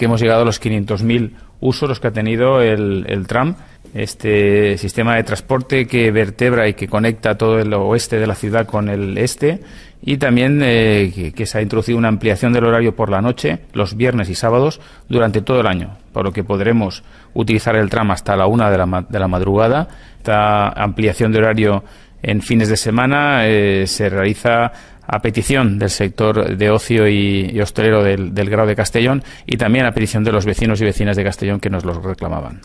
que hemos llegado a los 500.000 usos los que ha tenido el, tram, este sistema de transporte que vertebra y que conecta todo el oeste de la ciudad con el este y también eh, que, se ha introducido una ampliación del horario por la noche, los viernes y sábados, durante todo el año, por lo que podremos utilizar el tram hasta la una de la, madrugada. Esta ampliación de horario en fines de semana eh, se realiza a petición del sector de ocio y, hostelero del, grado de Castellón y también a petición de los vecinos y vecinas de Castellón que nos los reclamaban.